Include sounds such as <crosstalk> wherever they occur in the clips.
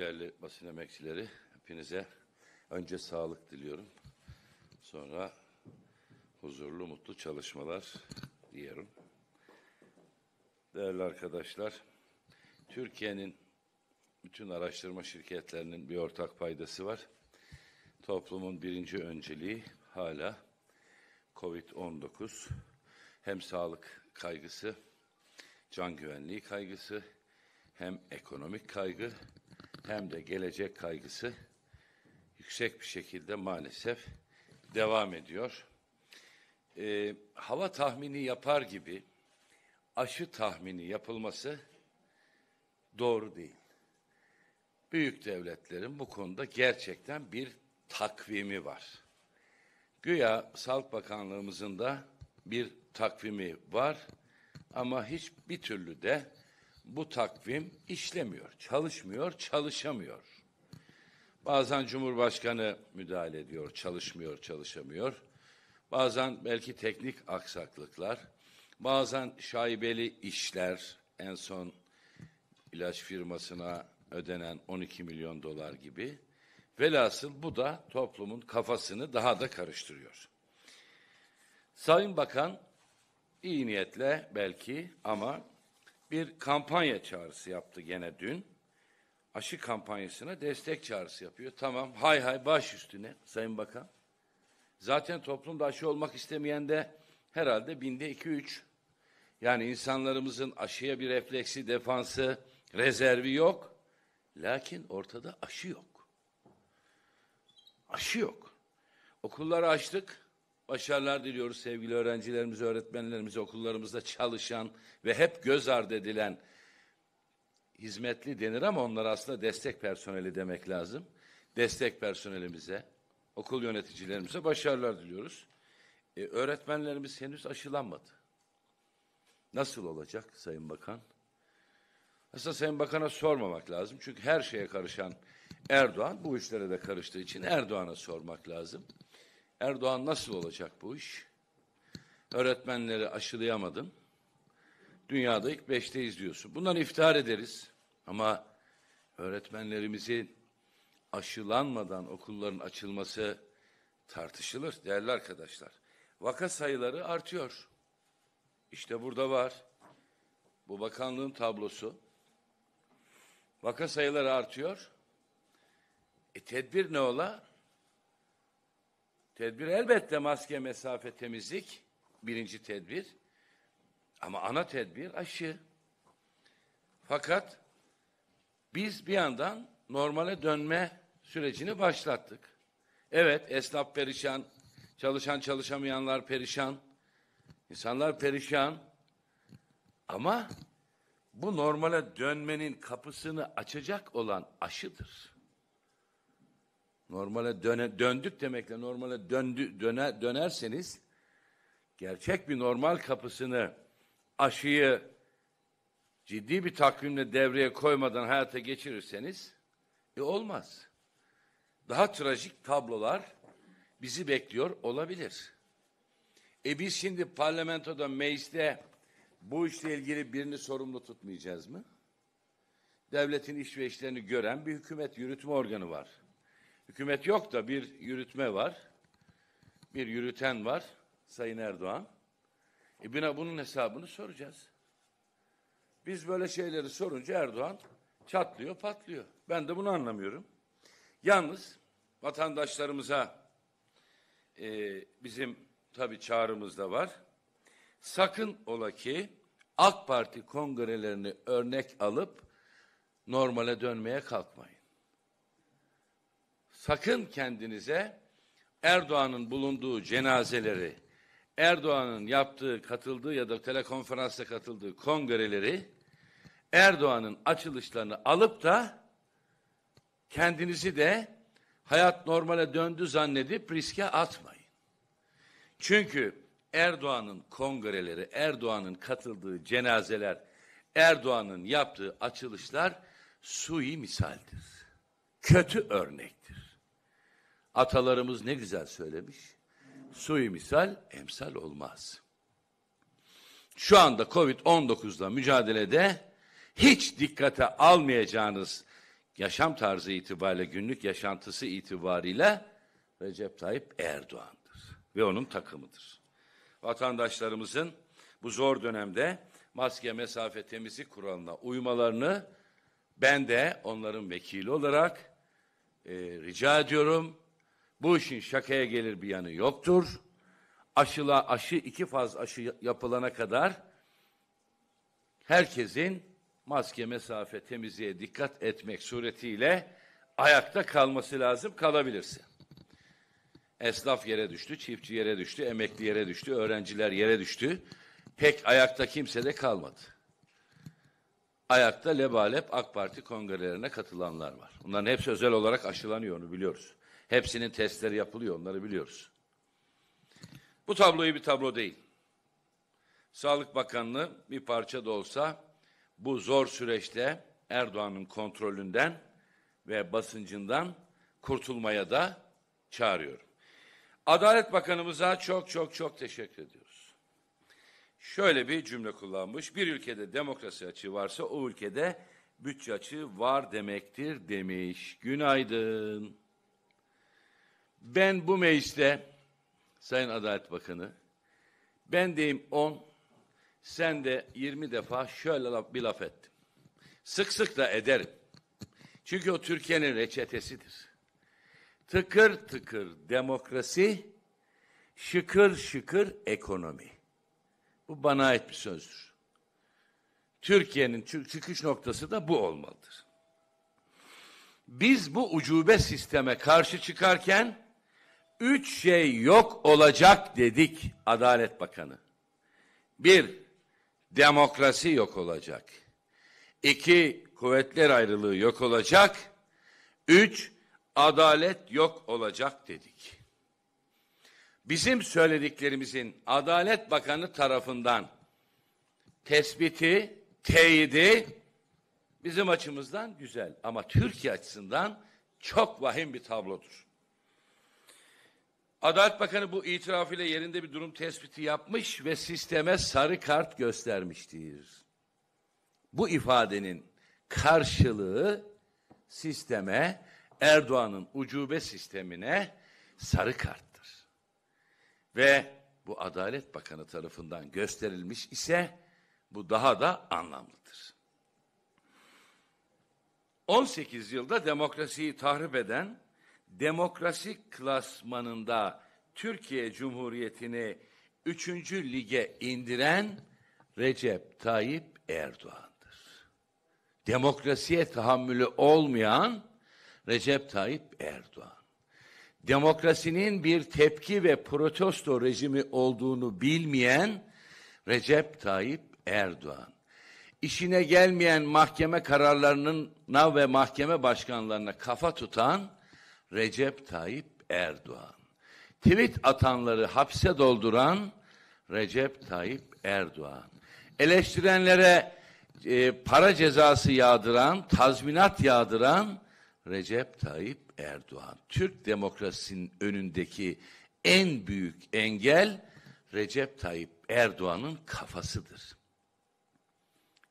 Değerli basın emekçileri, hepinize önce sağlık diliyorum. Sonra huzurlu, mutlu çalışmalar diyorum. Değerli arkadaşlar, Türkiye'nin bütün araştırma şirketlerinin bir ortak paydası var. Toplumun birinci önceliği hala COVID-19. Hem sağlık kaygısı, can güvenliği kaygısı, hem ekonomik kaygı hem de gelecek kaygısı yüksek bir şekilde maalesef devam ediyor. Ee, hava tahmini yapar gibi aşı tahmini yapılması doğru değil. Büyük devletlerin bu konuda gerçekten bir takvimi var. Güya Sağlık Bakanlığımızın da bir takvimi var ama hiçbir türlü de bu takvim işlemiyor, çalışmıyor, çalışamıyor. Bazen Cumhurbaşkanı müdahale ediyor, çalışmıyor, çalışamıyor. Bazen belki teknik aksaklıklar, bazen şaibeli işler, en son ilaç firmasına ödenen 12 milyon dolar gibi. Velhasıl bu da toplumun kafasını daha da karıştırıyor. Sayın Bakan iyi niyetle belki ama bir kampanya çağrısı yaptı gene dün. Aşı kampanyasına destek çağrısı yapıyor. Tamam hay hay baş üstüne Sayın Bakan. Zaten toplumda aşı olmak istemeyen de herhalde binde iki üç. Yani insanlarımızın aşıya bir refleksi, defansı, rezervi yok. Lakin ortada aşı yok. Aşı yok. Okulları açtık. Başarılar diliyoruz sevgili öğrencilerimiz, öğretmenlerimiz, okullarımızda çalışan ve hep göz ardı edilen hizmetli denir ama onlar aslında destek personeli demek lazım. Destek personelimize, okul yöneticilerimize başarılar diliyoruz. Ee, öğretmenlerimiz henüz aşılanmadı. Nasıl olacak Sayın Bakan? Aslında Sayın Bakan'a sormamak lazım. Çünkü her şeye karışan Erdoğan bu işlere de karıştığı için Erdoğan'a sormak lazım. Erdoğan nasıl olacak bu iş? Öğretmenleri aşılayamadın. Dünyada ilk beşte izliyorsun. Bundan iftihar ederiz. Ama öğretmenlerimizi aşılanmadan okulların açılması tartışılır değerli arkadaşlar. Vaka sayıları artıyor. İşte burada var. Bu bakanlığın tablosu. Vaka sayıları artıyor. E tedbir ne ola? Tedbir elbette maske, mesafe, temizlik birinci tedbir. Ama ana tedbir aşı. Fakat biz bir yandan normale dönme sürecini başlattık. Evet esnaf perişan, çalışan çalışamayanlar perişan, insanlar perişan. Ama bu normale dönmenin kapısını açacak olan aşıdır normale döne, döndük demekle normale döndü, döne, dönerseniz gerçek bir normal kapısını aşıyı ciddi bir takvimle devreye koymadan hayata geçirirseniz e olmaz. Daha trajik tablolar bizi bekliyor olabilir. E biz şimdi parlamentoda, mecliste bu işle ilgili birini sorumlu tutmayacağız mı? Devletin iş ve işlerini gören bir hükümet yürütme organı var. Hükümet yok da bir yürütme var. Bir yürüten var Sayın Erdoğan. E buna bunun hesabını soracağız. Biz böyle şeyleri sorunca Erdoğan çatlıyor, patlıyor. Ben de bunu anlamıyorum. Yalnız vatandaşlarımıza e, bizim tabi çağrımız da var. Sakın ola ki AK Parti kongrelerini örnek alıp normale dönmeye kalkmayın sakın kendinize Erdoğan'ın bulunduğu cenazeleri, Erdoğan'ın yaptığı, katıldığı ya da telekonferansta katıldığı kongreleri, Erdoğan'ın açılışlarını alıp da kendinizi de hayat normale döndü zannedip riske atmayın. Çünkü Erdoğan'ın kongreleri, Erdoğan'ın katıldığı cenazeler, Erdoğan'ın yaptığı açılışlar sui misaldir. Kötü örnek. Atalarımız ne güzel söylemiş. Suyu misal, emsal olmaz. Şu anda Covid-19'la mücadelede hiç dikkate almayacağınız yaşam tarzı itibariyle, günlük yaşantısı itibariyle Recep Tayyip Erdoğan'dır ve onun takımıdır. Vatandaşlarımızın bu zor dönemde maske, mesafe, temizlik kuralına uymalarını ben de onların vekili olarak e, rica ediyorum. Bu işin şakaya gelir bir yanı yoktur. Aşıla aşı iki faz aşı yapılana kadar herkesin maske, mesafe, temizliğe dikkat etmek suretiyle ayakta kalması lazım kalabilirsin. Esnaf yere düştü, çiftçi yere düştü, emekli yere düştü, öğrenciler yere düştü. Pek ayakta kimse de kalmadı. Ayakta lebalep AK Parti kongrelerine katılanlar var. Bunların hepsi özel olarak aşılanıyor onu biliyoruz. Hepsinin testleri yapılıyor, onları biliyoruz. Bu tabloyu bir tablo değil. Sağlık Bakanlığı bir parça da olsa bu zor süreçte Erdoğan'ın kontrolünden ve basıncından kurtulmaya da çağırıyorum. Adalet Bakanımıza çok çok çok teşekkür ediyoruz. Şöyle bir cümle kullanmış. Bir ülkede demokrasi açığı varsa o ülkede bütçe açığı var demektir demiş. Günaydın. Ben bu mecliste Sayın Adalet Bakanı ben deyim 10 sen de 20 defa şöyle bir laf ettim. Sık sık da ederim. Çünkü o Türkiye'nin reçetesidir. Tıkır tıkır demokrasi, şıkır şıkır ekonomi. Bu bana ait bir sözdür. Türkiye'nin çıkış noktası da bu olmalıdır. Biz bu ucube sisteme karşı çıkarken üç şey yok olacak dedik Adalet Bakanı. Bir, demokrasi yok olacak. İki, kuvvetler ayrılığı yok olacak. Üç, adalet yok olacak dedik. Bizim söylediklerimizin Adalet Bakanı tarafından tespiti, teyidi bizim açımızdan güzel ama Türkiye açısından çok vahim bir tablodur. Adalet Bakanı bu itiraf ile yerinde bir durum tespiti yapmış ve sisteme sarı kart göstermiştir. Bu ifadenin karşılığı sisteme, Erdoğan'ın ucube sistemine sarı karttır. Ve bu Adalet Bakanı tarafından gösterilmiş ise bu daha da anlamlıdır. 18 yılda demokrasiyi tahrip eden demokrasi klasmanında Türkiye Cumhuriyeti'ni üçüncü lige indiren Recep Tayyip Erdoğan'dır. Demokrasiye tahammülü olmayan Recep Tayyip Erdoğan. Demokrasinin bir tepki ve protesto rejimi olduğunu bilmeyen Recep Tayyip Erdoğan. İşine gelmeyen mahkeme kararlarının ve mahkeme başkanlarına kafa tutan Recep Tayyip Erdoğan. Tweet atanları hapse dolduran Recep Tayyip Erdoğan. Eleştirenlere e, para cezası yağdıran, tazminat yağdıran Recep Tayyip Erdoğan. Türk demokrasinin önündeki en büyük engel Recep Tayyip Erdoğan'ın kafasıdır.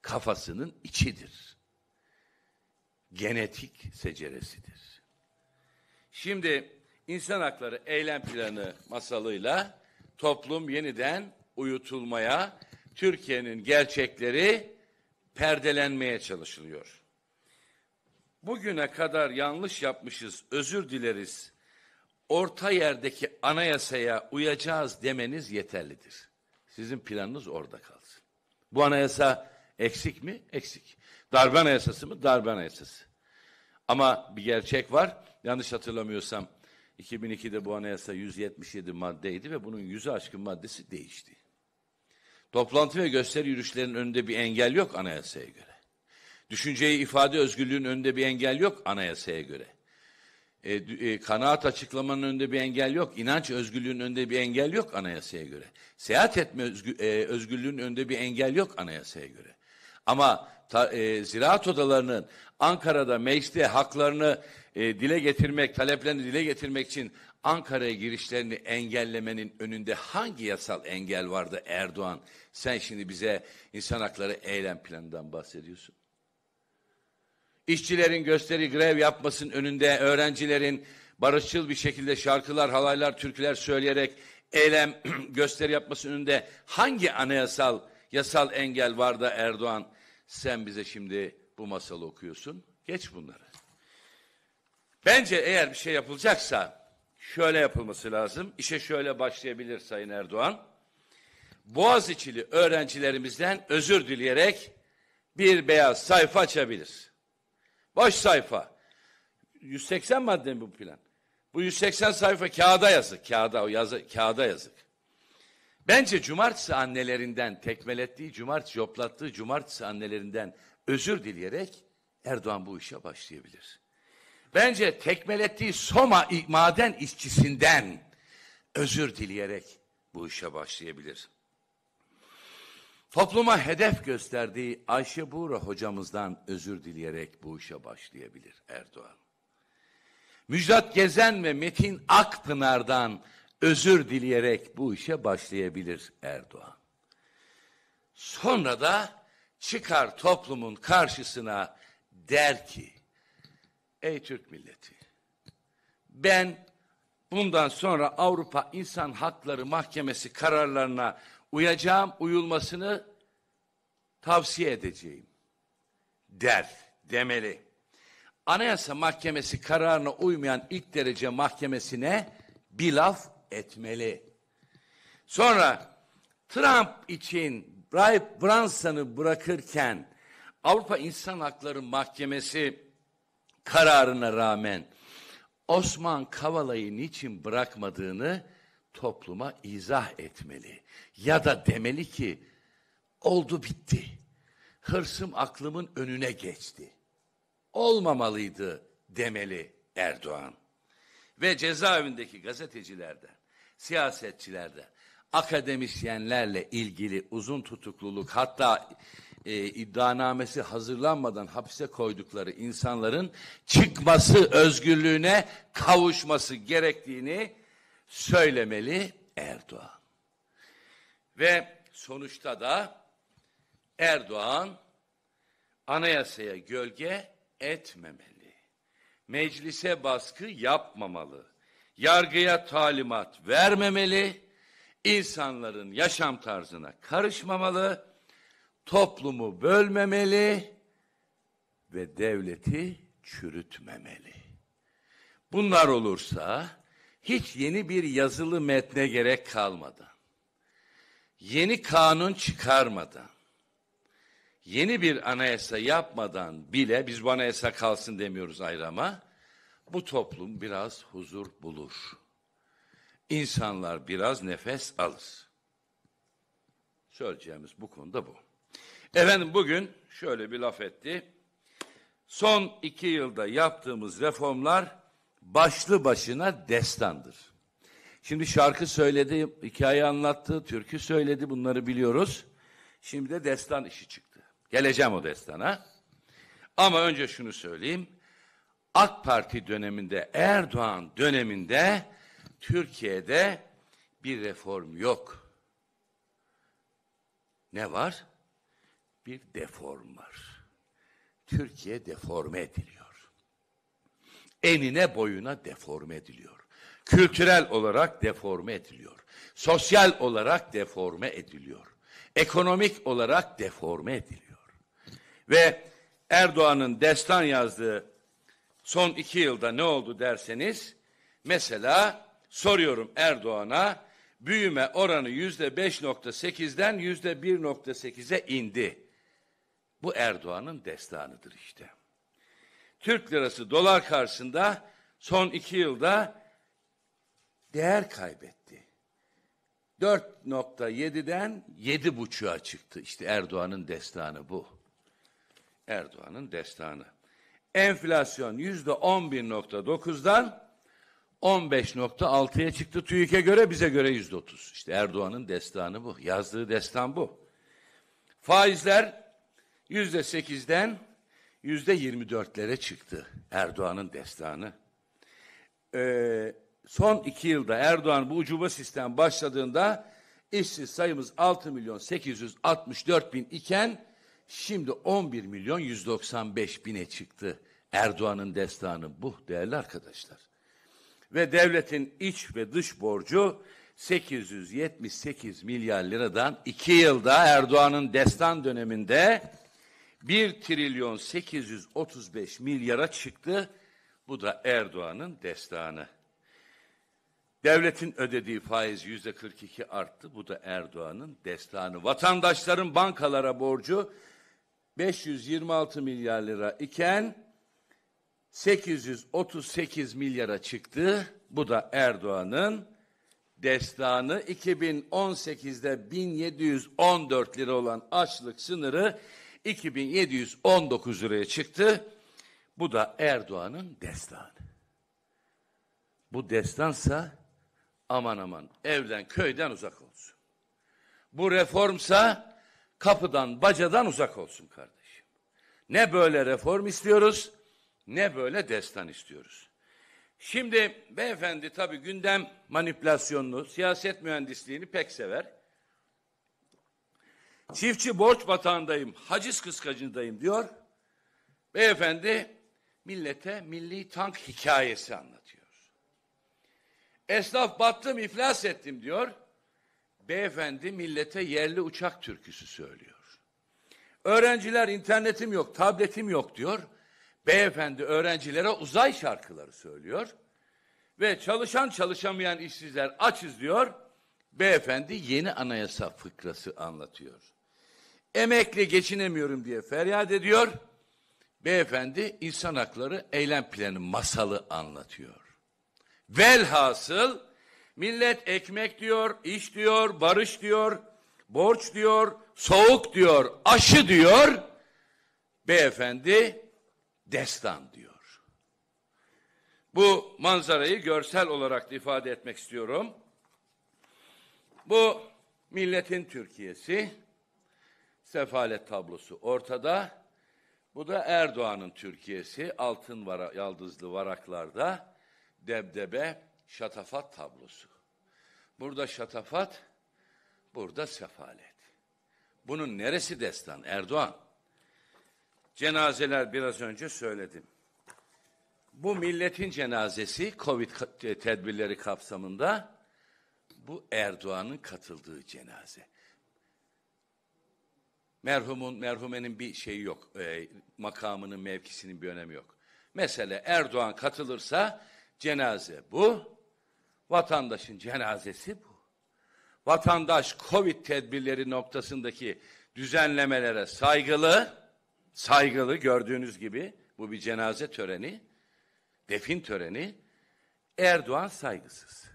Kafasının içidir. Genetik seceresidir. Şimdi insan hakları eylem planı masalıyla toplum yeniden uyutulmaya, Türkiye'nin gerçekleri perdelenmeye çalışılıyor. Bugüne kadar yanlış yapmışız, özür dileriz. Orta yerdeki anayasaya uyacağız demeniz yeterlidir. Sizin planınız orada kalsın. Bu anayasa eksik mi? Eksik. Darbe anayasası mı? Darbe anayasası. Ama bir gerçek var yanlış hatırlamıyorsam 2002'de bu anayasa 177 maddeydi ve bunun yüzü aşkın maddesi değişti. Toplantı ve gösteri yürüyüşlerinin önünde bir engel yok anayasaya göre. Düşünceyi ifade özgürlüğünün önünde bir engel yok anayasaya göre. E, e, kanaat açıklamanın önünde bir engel yok. inanç özgürlüğünün önünde bir engel yok anayasaya göre. Seyahat etme özgü, e, özgürlüğünün önünde bir engel yok anayasaya göre. Ama ta, e, ziraat odalarının Ankara'da mecliste haklarını e, dile getirmek, taleplerini dile getirmek için Ankara'ya girişlerini engellemenin önünde hangi yasal engel vardı Erdoğan? Sen şimdi bize insan hakları eylem planından bahsediyorsun. İşçilerin gösteri grev yapmasının önünde öğrencilerin barışçıl bir şekilde şarkılar, halaylar, türküler söyleyerek eylem <clears throat> gösteri yapmasının önünde hangi anayasal yasal engel vardı Erdoğan sen bize şimdi bu masalı okuyorsun? Geç bunları. Bence eğer bir şey yapılacaksa şöyle yapılması lazım. İşe şöyle başlayabilir Sayın Erdoğan. Boğaziçi'li öğrencilerimizden özür dileyerek bir beyaz sayfa açabilir. Boş sayfa. 180 madde mi bu plan? Bu 180 sayfa kağıda yazık. Kağıda, yazı, kağıda yazık. Bence cumartesi annelerinden tekmelettiği, cumartesi yoplattığı, cumartesi annelerinden özür dileyerek Erdoğan bu işe başlayabilir. Bence tekmelettiği Soma maden işçisinden özür dileyerek bu işe başlayabilir. Topluma hedef gösterdiği Ayşe Buğra hocamızdan özür dileyerek bu işe başlayabilir Erdoğan. Müjdat Gezen ve Metin Akpınar'dan özür dileyerek bu işe başlayabilir Erdoğan. Sonra da çıkar toplumun karşısına der ki Ey Türk milleti. Ben bundan sonra Avrupa İnsan Hakları Mahkemesi kararlarına uyacağım, uyulmasını tavsiye edeceğim. Der, demeli. Anayasa Mahkemesi kararına uymayan ilk derece mahkemesine bir laf etmeli. Sonra Trump için Bryan Branson'ı bırakırken Avrupa İnsan Hakları Mahkemesi kararına rağmen Osman Kavala'yı niçin bırakmadığını topluma izah etmeli. Ya da demeli ki oldu bitti. Hırsım aklımın önüne geçti. Olmamalıydı demeli Erdoğan. Ve cezaevindeki gazetecilerde siyasetçilerde akademisyenlerle ilgili uzun tutukluluk hatta e, iddianamesi hazırlanmadan hapse koydukları insanların çıkması, özgürlüğüne kavuşması gerektiğini söylemeli Erdoğan. Ve sonuçta da Erdoğan anayasaya gölge etmemeli. Meclise baskı yapmamalı. Yargıya talimat vermemeli. insanların yaşam tarzına karışmamalı toplumu bölmemeli ve devleti çürütmemeli. Bunlar olursa hiç yeni bir yazılı metne gerek kalmadan, yeni kanun çıkarmadan, yeni bir anayasa yapmadan bile biz bu anayasa kalsın demiyoruz ayrama. Bu toplum biraz huzur bulur. İnsanlar biraz nefes alır. Söyleyeceğimiz bu konuda bu. Efendim bugün şöyle bir laf etti. Son iki yılda yaptığımız reformlar başlı başına destandır. Şimdi şarkı söyledi, hikaye anlattı, türkü söyledi bunları biliyoruz. Şimdi de destan işi çıktı. Geleceğim o destana. Ama önce şunu söyleyeyim. AK Parti döneminde, Erdoğan döneminde Türkiye'de bir reform yok. Ne var? bir deform var. Türkiye deforme ediliyor. Enine boyuna deforme ediliyor. Kültürel olarak deforme ediliyor. Sosyal olarak deforme ediliyor. Ekonomik olarak deforme ediliyor. Ve Erdoğan'ın destan yazdığı son iki yılda ne oldu derseniz mesela soruyorum Erdoğan'a büyüme oranı yüzde beş nokta sekizden yüzde bir nokta sekize indi. Bu Erdoğan'ın destanıdır işte. Türk lirası dolar karşısında son iki yılda değer kaybetti. 4.7'den 7.5'a çıktı. İşte Erdoğan'ın destanı bu. Erdoğan'ın destanı. Enflasyon yüzde 11.9'dan 15.6'ya çıktı. TÜİK'e göre bize göre yüzde 30. İşte Erdoğan'ın destanı bu. Yazdığı destan bu. Faizler Yüzde sekizden yüzde yirmi dörtlere çıktı Erdoğan'ın destanı. Ee, son iki yılda Erdoğan bu ucuba sistem başladığında işsiz sayımız 6 milyon 864 bin iken şimdi 11 milyon 195 bine çıktı. Erdoğan'ın destanı bu değerli arkadaşlar. Ve devletin iç ve dış borcu 878 milyar liradan iki yılda Erdoğan'ın destan döneminde 1 trilyon 835 milyara çıktı. Bu da Erdoğan'ın destanı. Devletin ödediği faiz yüzde 42 arttı. Bu da Erdoğan'ın destanı. Vatandaşların bankalara borcu 526 milyar lira iken 838 milyara çıktı. Bu da Erdoğan'ın destanı. 2018'de 1714 lira olan açlık sınırı 2719 liraya çıktı. Bu da Erdoğan'ın destanı. Bu destansa aman aman evden köyden uzak olsun. Bu reformsa kapıdan bacadan uzak olsun kardeşim. Ne böyle reform istiyoruz ne böyle destan istiyoruz. Şimdi beyefendi tabii gündem manipülasyonunu, siyaset mühendisliğini pek sever. Çiftçi borç batağındayım, haciz kıskacındayım diyor. Beyefendi millete milli tank hikayesi anlatıyor. Esnaf battım, iflas ettim diyor. Beyefendi millete yerli uçak türküsü söylüyor. Öğrenciler internetim yok, tabletim yok diyor. Beyefendi öğrencilere uzay şarkıları söylüyor. Ve çalışan çalışamayan işsizler açız diyor. Beyefendi yeni anayasa fıkrası anlatıyor emekle geçinemiyorum diye feryat ediyor. Beyefendi insan hakları eylem planı masalı anlatıyor. Velhasıl millet ekmek diyor, iş diyor, barış diyor, borç diyor, soğuk diyor, aşı diyor. Beyefendi destan diyor. Bu manzarayı görsel olarak ifade etmek istiyorum. Bu milletin Türkiye'si sefalet tablosu ortada. Bu da Erdoğan'ın Türkiye'si altın vara, yaldızlı varaklarda debdebe şatafat tablosu. Burada şatafat, burada sefalet. Bunun neresi destan Erdoğan? Cenazeler biraz önce söyledim. Bu milletin cenazesi Covid tedbirleri kapsamında bu Erdoğan'ın katıldığı cenaze. Merhumun, merhumenin bir şeyi yok. E, makamının, mevkisinin bir önemi yok. Mesela Erdoğan katılırsa cenaze bu, vatandaşın cenazesi bu. Vatandaş Covid tedbirleri noktasındaki düzenlemelere saygılı, saygılı gördüğünüz gibi bu bir cenaze töreni, defin töreni. Erdoğan saygısız.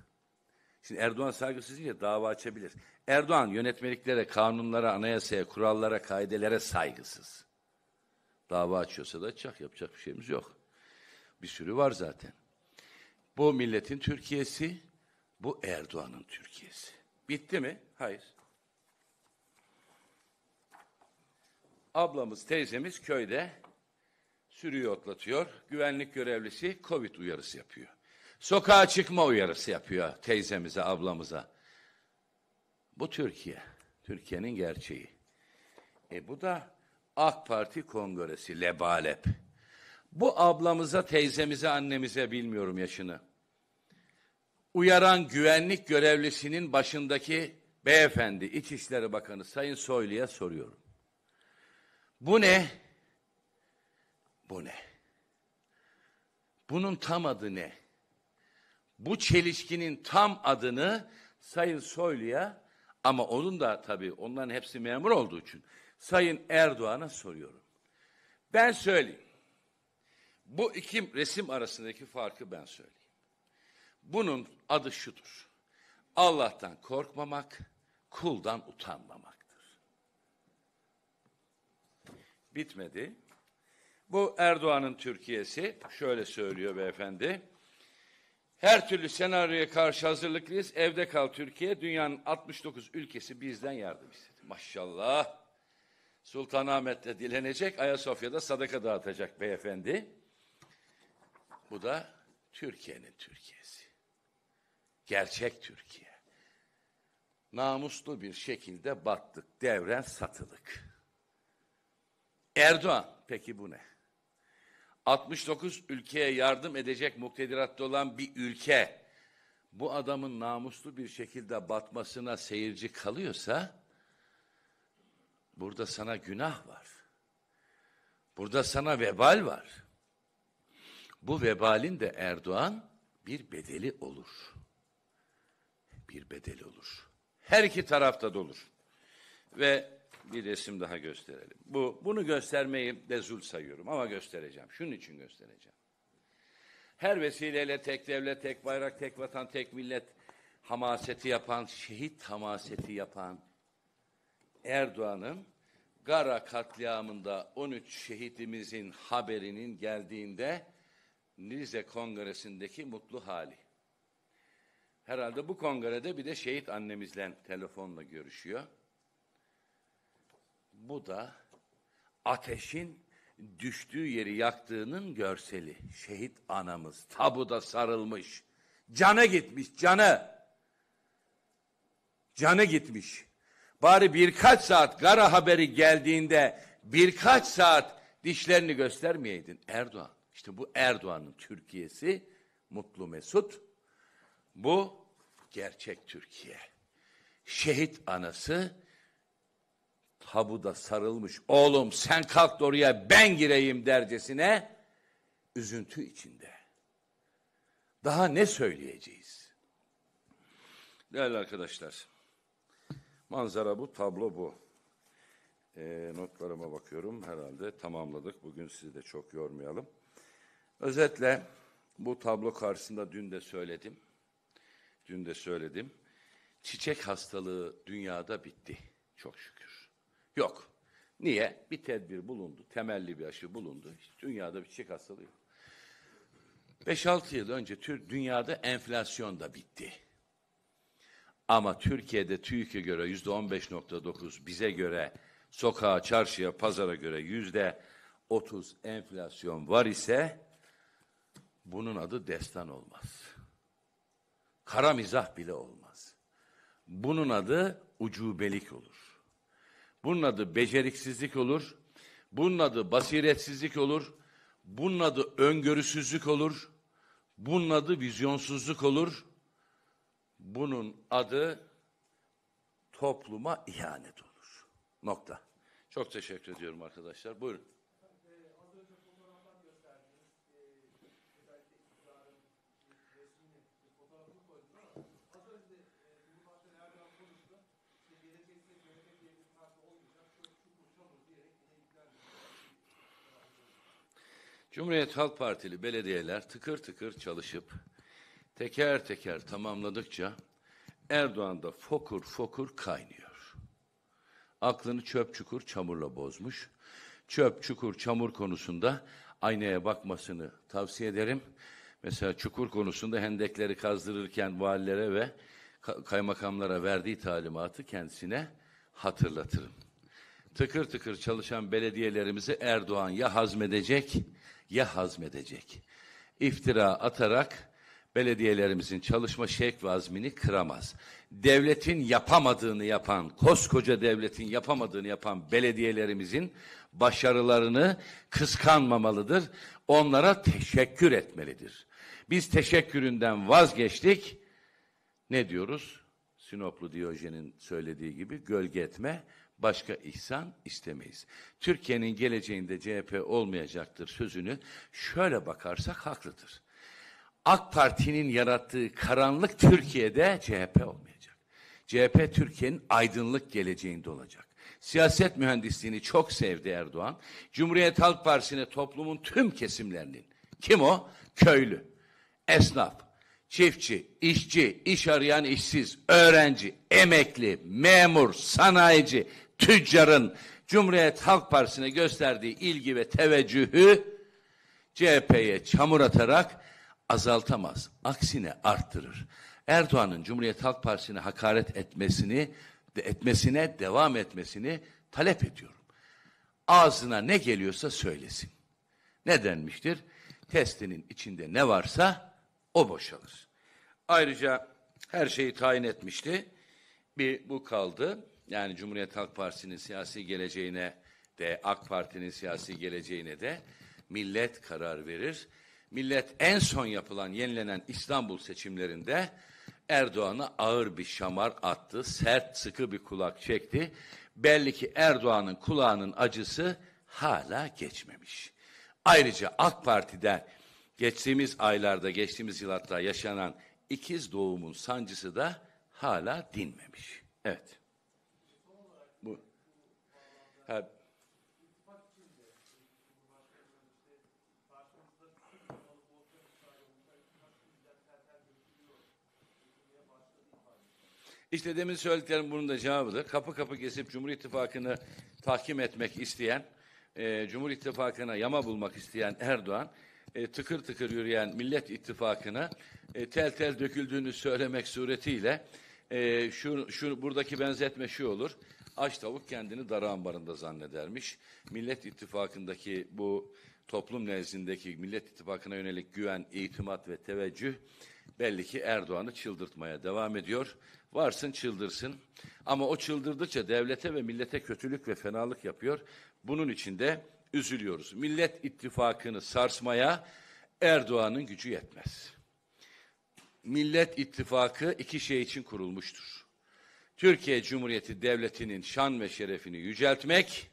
Şimdi Erdoğan saygısız diye dava açabilir. Erdoğan yönetmeliklere, kanunlara, anayasaya, kurallara, kaidelere saygısız. Dava açıyorsa da açacak. Yapacak bir şeyimiz yok. Bir sürü var zaten. Bu milletin Türkiye'si, bu Erdoğan'ın Türkiye'si. Bitti mi? Hayır. Ablamız, teyzemiz köyde sürüyü otlatıyor. Güvenlik görevlisi Covid uyarısı yapıyor. Sokağa çıkma uyarısı yapıyor teyzemize, ablamıza. Bu Türkiye. Türkiye'nin gerçeği. E bu da AK Parti Kongresi Lebalep. Bu ablamıza, teyzemize, annemize bilmiyorum yaşını. Uyaran güvenlik görevlisinin başındaki beyefendi İçişleri Bakanı Sayın Soylu'ya soruyorum. Bu ne? Bu ne? Bunun tam adı ne? Bu çelişkinin tam adını Sayın Soylu'ya ama onun da tabii onların hepsi memur olduğu için Sayın Erdoğan'a soruyorum. Ben söyleyeyim. Bu iki resim arasındaki farkı ben söyleyeyim. Bunun adı şudur. Allah'tan korkmamak, kuldan utanmamaktır. Bitmedi. Bu Erdoğan'ın Türkiye'si şöyle söylüyor beyefendi. Her türlü senaryoya karşı hazırlıklıyız. Evde kal Türkiye. Dünyanın 69 ülkesi bizden yardım istedi. Maşallah. Sultanahmet'te dilenecek, Ayasofya'da sadaka dağıtacak beyefendi. Bu da Türkiye'nin Türkiye'si. Gerçek Türkiye. Namuslu bir şekilde battık. Devren satılık. Erdoğan, peki bu ne? 69 ülkeye yardım edecek muktediratta olan bir ülke bu adamın namuslu bir şekilde batmasına seyirci kalıyorsa burada sana günah var. Burada sana vebal var. Bu vebalin de Erdoğan bir bedeli olur. Bir bedeli olur. Her iki tarafta da olur. Ve bir resim daha gösterelim. Bu, bunu göstermeyi de zul sayıyorum ama göstereceğim. Şunun için göstereceğim. Her vesileyle tek devlet, tek bayrak, tek vatan, tek millet hamaseti yapan, şehit hamaseti yapan Erdoğan'ın Gara katliamında 13 şehitimizin haberinin geldiğinde Rize Kongresi'ndeki mutlu hali. Herhalde bu kongrede bir de şehit annemizle telefonla görüşüyor. Bu da ateşin düştüğü yeri yaktığının görseli. Şehit anamız tabuda sarılmış. Canı gitmiş, canı. Canı gitmiş. Bari birkaç saat kara haberi geldiğinde birkaç saat dişlerini göstermeyeydin Erdoğan. İşte bu Erdoğan'ın Türkiye'si mutlu mesut. Bu gerçek Türkiye. Şehit anası tabuda sarılmış oğlum sen kalk oraya ben gireyim dercesine üzüntü içinde. Daha ne söyleyeceğiz? Değerli arkadaşlar, manzara bu, tablo bu. E, notlarıma bakıyorum, herhalde tamamladık. Bugün sizi de çok yormayalım. Özetle bu tablo karşısında dün de söyledim. Dün de söyledim. Çiçek hastalığı dünyada bitti. Çok şükür. Yok. Niye? Bir tedbir bulundu. Temelli bir aşı bulundu. İşte dünyada bir çiçek hastalığı yok. 5-6 yıl önce tür dünyada enflasyon da bitti. Ama Türkiye'de TÜİK'e göre yüzde on beş nokta dokuz, bize göre sokağa, çarşıya, pazara göre yüzde otuz enflasyon var ise bunun adı destan olmaz. Kara mizah bile olmaz. Bunun adı ucubelik olur. Bunun adı beceriksizlik olur. Bunun adı basiretsizlik olur. Bunun adı öngörüsüzlük olur. Bunun adı vizyonsuzluk olur. Bunun adı topluma ihanet olur. Nokta. Çok teşekkür ediyorum arkadaşlar. Buyurun. Cumhuriyet Halk Partili belediyeler tıkır tıkır çalışıp teker teker tamamladıkça Erdoğan da fokur fokur kaynıyor. Aklını çöp çukur çamurla bozmuş. Çöp çukur çamur konusunda aynaya bakmasını tavsiye ederim. Mesela çukur konusunda hendekleri kazdırırken valilere ve kaymakamlara verdiği talimatı kendisine hatırlatırım. Tıkır tıkır çalışan belediyelerimizi Erdoğan ya hazmedecek ya hazmedecek. İftira atarak belediyelerimizin çalışma şevk ve kıramaz. Devletin yapamadığını yapan, koskoca devletin yapamadığını yapan belediyelerimizin başarılarını kıskanmamalıdır. Onlara teşekkür etmelidir. Biz teşekküründen vazgeçtik. Ne diyoruz? Sinoplu Diyojen'in söylediği gibi gölge etme, başka ihsan istemeyiz. Türkiye'nin geleceğinde CHP olmayacaktır sözünü şöyle bakarsak haklıdır. AK Parti'nin yarattığı karanlık Türkiye'de CHP olmayacak. CHP Türkiye'nin aydınlık geleceğinde olacak. Siyaset mühendisliğini çok sevdi Erdoğan. Cumhuriyet Halk Partisi'ne toplumun tüm kesimlerinin kim o? Köylü, esnaf, çiftçi, işçi, iş arayan işsiz, öğrenci, emekli, memur, sanayici, tüccarın Cumhuriyet Halk Partisi'ne gösterdiği ilgi ve teveccühü CHP'ye çamur atarak azaltamaz. Aksine arttırır. Erdoğan'ın Cumhuriyet Halk Partisi'ne hakaret etmesini de etmesine devam etmesini talep ediyorum. Ağzına ne geliyorsa söylesin. Ne denmiştir? Testinin içinde ne varsa o boşalır. Ayrıca her şeyi tayin etmişti. Bir bu kaldı yani Cumhuriyet Halk Partisi'nin siyasi geleceğine de AK Parti'nin siyasi geleceğine de millet karar verir. Millet en son yapılan yenilenen İstanbul seçimlerinde Erdoğan'a ağır bir şamar attı. Sert sıkı bir kulak çekti. Belli ki Erdoğan'ın kulağının acısı hala geçmemiş. Ayrıca AK Parti'de geçtiğimiz aylarda, geçtiğimiz yıl hatta yaşanan ikiz doğumun sancısı da hala dinmemiş. Evet. Ha, İşte demin söylediklerim bunun da cevabıdır. Kapı kapı kesip Cumhur İttifakı'nı tahkim etmek isteyen, e, Cumhur İttifakı'na yama bulmak isteyen Erdoğan, e, tıkır tıkır yürüyen Millet İttifakı'na e, tel tel döküldüğünü söylemek suretiyle e, şu, şu buradaki benzetme şu olur. Aç tavuk kendini dar ambarında zannedermiş. Millet İttifakı'ndaki bu toplum nezdindeki Millet İttifakı'na yönelik güven, itimat ve teveccüh belli ki Erdoğan'ı çıldırtmaya devam ediyor. Varsın çıldırsın ama o çıldırdıkça devlete ve millete kötülük ve fenalık yapıyor. Bunun için de üzülüyoruz. Millet İttifakı'nı sarsmaya Erdoğan'ın gücü yetmez. Millet İttifakı iki şey için kurulmuştur. Türkiye Cumhuriyeti Devleti'nin şan ve şerefini yüceltmek,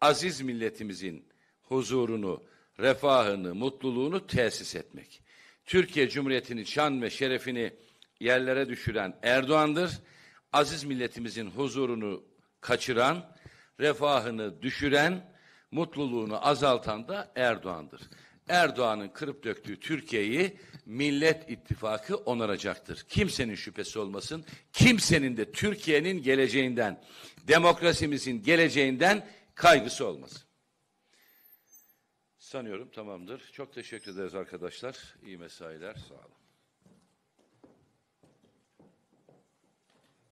aziz milletimizin huzurunu, refahını, mutluluğunu tesis etmek. Türkiye Cumhuriyeti'nin şan ve şerefini yerlere düşüren Erdoğan'dır. Aziz milletimizin huzurunu kaçıran, refahını düşüren, mutluluğunu azaltan da Erdoğan'dır. Erdoğan'ın kırıp döktüğü Türkiye'yi Millet İttifakı onaracaktır. Kimsenin şüphesi olmasın. Kimsenin de Türkiye'nin geleceğinden, demokrasimizin geleceğinden kaygısı olmasın. Sanıyorum tamamdır. Çok teşekkür ederiz arkadaşlar. İyi mesailer. Sağ olun.